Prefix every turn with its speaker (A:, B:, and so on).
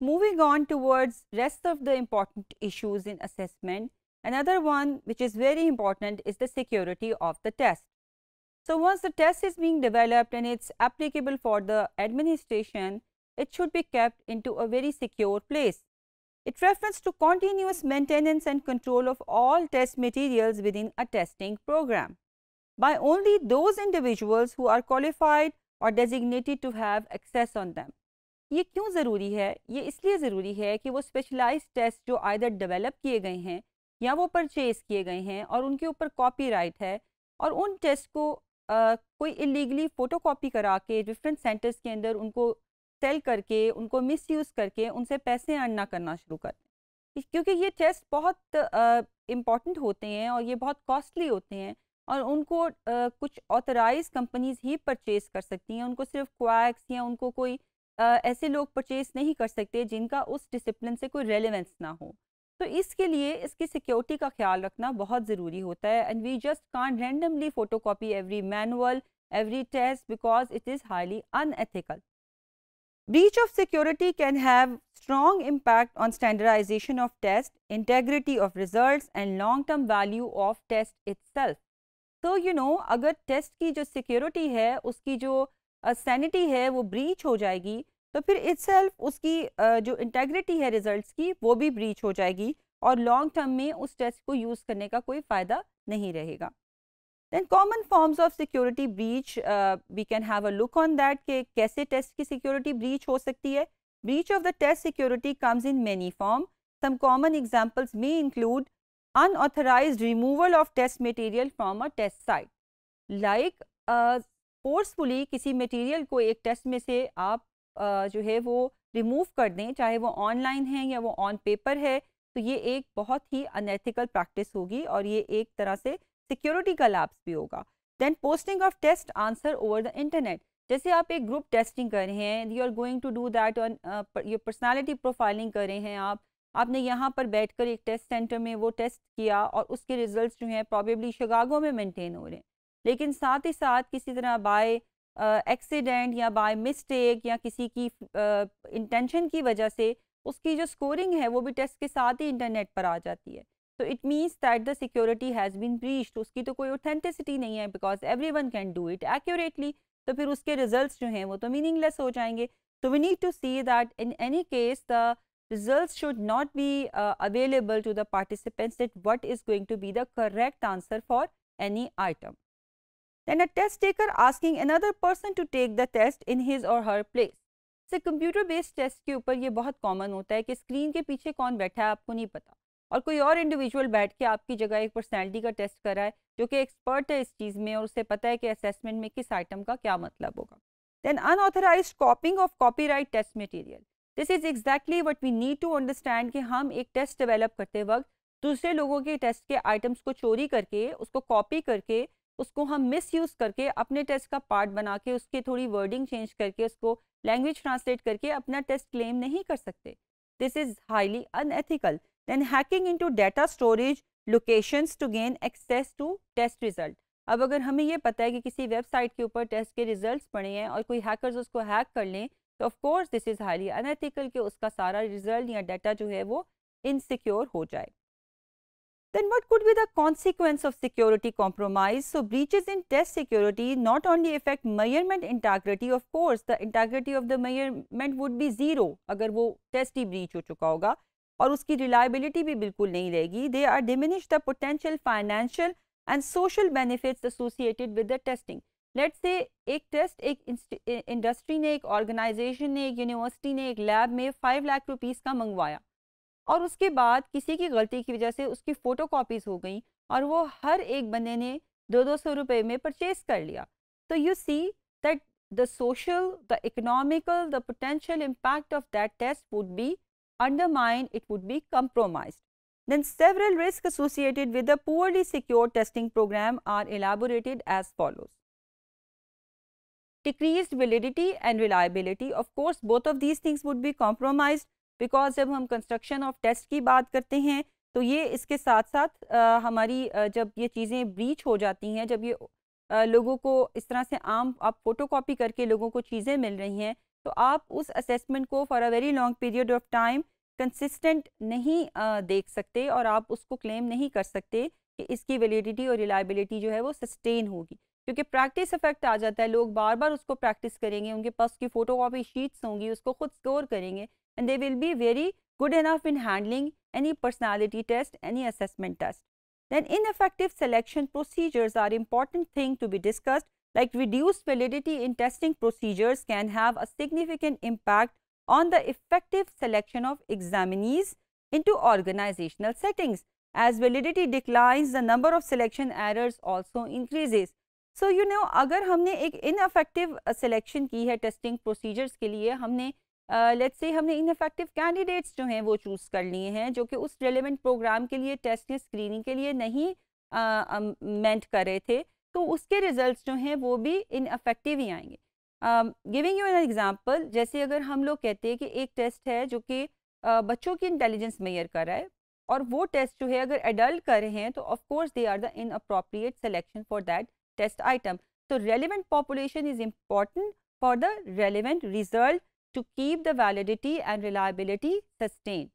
A: Moving on towards rest of the important issues in assessment, another one which is very important is the security of the test. So, once the test is being developed and it is applicable for the administration, it should be kept into a very secure place. It refers to continuous maintenance and control of all test materials within a testing program by only those individuals who are qualified or designated to have access on them. ये क्यों ज़रूरी है ये इसलिए ज़रूरी है कि वो स्पेशलाइज टेस्ट जो आयदर डेवलप किए गए हैं या वो परचेज किए गए हैं और उनके ऊपर राइट है और उन टेस्ट को आ, कोई इलीगली फ़ोटोकॉपी करा के डिफरेंट सेंटर्स के अंदर उनको सेल करके उनको मिसयूज़ करके उनसे पैसे अर्न ना करना शुरू कर क्योंकि ये टेस्ट बहुत इम्पॉर्टेंट होते हैं और ये बहुत कॉस्टली होते हैं और उनको आ, कुछ ऑथराइज कंपनीज ही परचेज कर सकती हैं उनको सिर्फ क्वैक्स या उनको कोई ऐसे लोग परचेज नहीं कर सकते जिनका उस डिसिप्लिन से कोई रेलिवेंस ना हो तो इसके लिए इसकी सिक्योरिटी का ख्याल रखना बहुत ज़रूरी होता है and we just can randomly photocopy every manual every test because it is highly unethical breach of security can have strong impact on standardisation of test integrity of result and long term value of test it तो you know अगर test की जो security है उसकी जो sanity uh, है वो breach हो जाएगी तो फिर इट्सल्फ उसकी जो इंटेग्रिटी है रिजल्ट्स की वो भी ब्रीच हो जाएगी और लॉन्ग टर्म में उस टेस्ट को यूज़ करने का कोई फ़ायदा नहीं रहेगा then common forms of security breach we can have a look on that कि कैसे टेस्ट की सिक्योरिटी ब्रीच हो सकती है breach of the test security comes in many form some common examples में include unauthorise removal of test material from a test site like forcefully किसी material को एक टेस्ट में से आप जो है वो रिमूव कर दें चाहे वो ऑनलाइन है या वो ऑन पेपर है तो ये एक बहुत ही अनएथिकल प्रैक्टिस होगी और ये एक तरह से सिक्योरिटी का लैप्स भी होगा then posting of test answer over the internet जैसे आप एक ग्रुप टेस्टिंग कर रहे हैं you are going to do that on your personality profiling कर रहे हैं आप आपने यहाँ पर बैठकर एक टेस्ट सेंटर में वो टेस्ट किया और उसके रिजल्ट्स जो हैं प्रॉबेबली शिकागो में मेंटेन हो रहे हैं लेकिन साथ ही साथ किसी तरह बाय एक्सीडेंट या बाय मिस्टेक या किसी की इंटेंशन uh, की वजह से उसकी जो स्कोरिंग है वो भी टेस्ट के साथ ही इंटरनेट पर आ जाती है तो it means that the security has been breached उसकी तो कोई ऑथेंटिसिटी नहीं है because everyone can do it accurately तो फिर उसके रिजल्ट जो हैं वो तो मीनिंगलेस हो जाएंगे तो we need to see that in any case the result should not be available to the participants that what is going to be the correct answer for any item than a test taker asking another person to take the test in his or her place. से computer based test के ऊपर ये बहुत common होता है कि screen के पीछे कौन बैठा है आपको नहीं पता और कोई और इंडिविजुअल बैठ के आपकी जगह एक पर्सनैलिटी का टेस्ट करा है जो कि एक्सपर्ट है इस चीज़ में और उसे पता है कि असेसमेंट में किस आइटम का क्या मतलब होगा then unauthorised copying of copyright test material this is exactly what we need to understand कि हम एक टेस्ट डेवलप करते वक्त दूसरे लोगों के टेस्ट के आइटम्स को चोरी करके उसको कॉपी करके उसको हम यूज़ करके अपने टेस्ट का पार्ट बना के उसके थोड़ी वर्डिंग चेंज करके उसको लैंग्वेज ट्रांसलेट करके अपना टेस्ट क्लेम नहीं कर सकते this is highly unethical then hacking into data storage locations to gain access to test result अब अगर हमें ये पता है कि किसी वेबसाइट के ऊपर टेस्ट के रिजल्ट्स पड़े हैं और कोई हैकर्स उसको हैक कर लें तो of course this is highly unethical कि उसका सारा रिजल्ट या डाटा जो है वो इनसिक्योर हो जाए then what could be the consequence of security compromise? So, breaches in test security not only affect measurement integrity, of course, the integrity of the measurement would be zero अगर वो test ही breach हो चुका होगा और उसकी reliability भी बिल्कुल नहीं रहेगी. They are diminished the potential financial and social benefits associated with the testing. Let's say एक test एक eh, industry ने एक organisation ने एक university ने एक lab में five lakh rupees का मंगवाया और उसके बाद किसी की गलती की वजह से उसकी फ़ोटो कॉपीज़ हो गई और वो हर एक बंदे ने दो दो सौ रुपये में परचेज कर लिया तो you see that the social the economical the potential impact of that test would be undermined it would be compromised then several risks associated with the poorly secured testing program are elaborated as follows decreased validity and reliability of course both of these things would be compromised because जब हम construction of test की बात करते हैं तो ये इसके साथ साथ आ, हमारी आ, जब ये चीज़ें ब्रीच हो जाती हैं जब ये आ, लोगों को इस तरह से आम आप फोटोकॉपी करके लोगों को चीज़ें मिल रही हैं तो आप उस असेसमेंट को for a very long period of time consistent नहीं आ, देख सकते और आप उसको क्लेम नहीं कर सकते कि इसकी वैलिडिटी और रिलायबिलिटी जो है वो सस्टेन होगी क्योंकि प्रैक्टिस इफेक्ट आ जाता है लोग बार बार उसको प्रैक्टिस करेंगे उनके पास उसकी फोटो शीट्स होंगी उसको खुद स्टोर करेंगे and they will be very good enough in handling any personality test, any assessment test. Then ineffective selection procedures are important thing to be discussed like reduced validity in testing procedures can have a significant impact on the effective selection of examinees into organizational settings. As validity declines, the number of selection errors also increases. So, you know अगर हमने एक ineffective selection की है testing procedures के लिए हमने let's uh, से हमने इनफेक्टिव कैंडिडेट्स जो हैं वो चूज़ कर लिए हैं जो कि उस रेलिवेंट प्रोग्राम के लिए टेस्ट या स्क्रीनिंग के लिए नहीं मेंट कर रहे थे तो उसके रिजल्ट्स जो हैं वो भी इनफेक्टिव ही आएंगे गिविंग यू एन एग्जांपल जैसे अगर हम लोग कहते हैं कि एक टेस्ट है जो कि uh, बच्चों की इंटेलिजेंस मेयर कर रहा है और वो टेस्ट जो है अगर एडल्ट कर रहे हैं तो of course they are the inappropriate selection for that test item to relevant population is important for the relevant result to keep the validity and reliability sustained.